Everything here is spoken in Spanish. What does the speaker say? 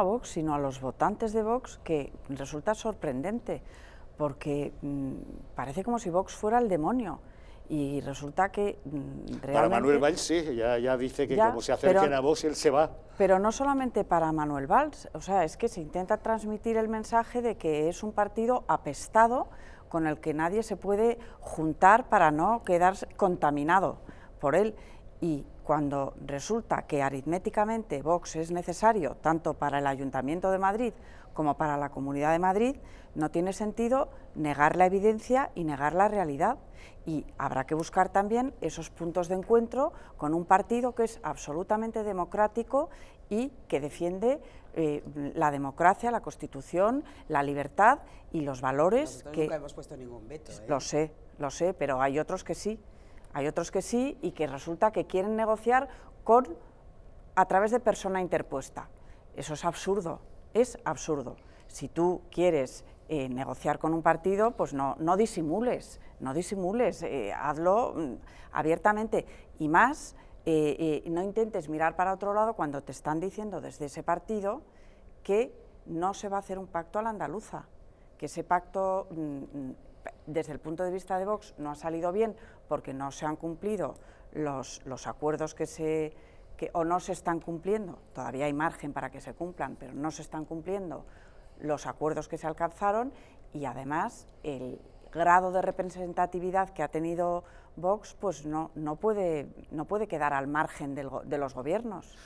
a Vox, sino a los votantes de Vox, que resulta sorprendente, porque mm, parece como si Vox fuera el demonio. Y resulta que mm, Para Manuel Valls sí, ya, dice que como se acerquen a Vox él se va. Pero no solamente para Manuel Valls, o sea, es que se intenta transmitir el mensaje de que es un partido apestado con el que nadie se puede juntar para no quedarse contaminado por él y cuando resulta que aritméticamente Vox es necesario tanto para el Ayuntamiento de Madrid como para la Comunidad de Madrid, no tiene sentido negar la evidencia y negar la realidad. Y habrá que buscar también esos puntos de encuentro con un partido que es absolutamente democrático y que defiende eh, la democracia, la Constitución, la libertad y los valores que... hemos puesto ningún veto. Lo ¿eh? sé, lo sé, pero hay otros que sí. Hay otros que sí y que resulta que quieren negociar con, a través de persona interpuesta. Eso es absurdo, es absurdo. Si tú quieres eh, negociar con un partido, pues no, no disimules, no disimules, eh, hazlo mm, abiertamente. Y más, eh, no intentes mirar para otro lado cuando te están diciendo desde ese partido que no se va a hacer un pacto a la andaluza, que ese pacto mm, mm, desde el punto de vista de Vox no ha salido bien porque no se han cumplido los, acuerdos que se o no se están cumpliendo, todavía hay margen para que se cumplan, pero no se están cumpliendo los acuerdos que se alcanzaron y además el grado de representatividad que ha tenido Vox pues no, puede, no puede quedar al margen de los gobiernos.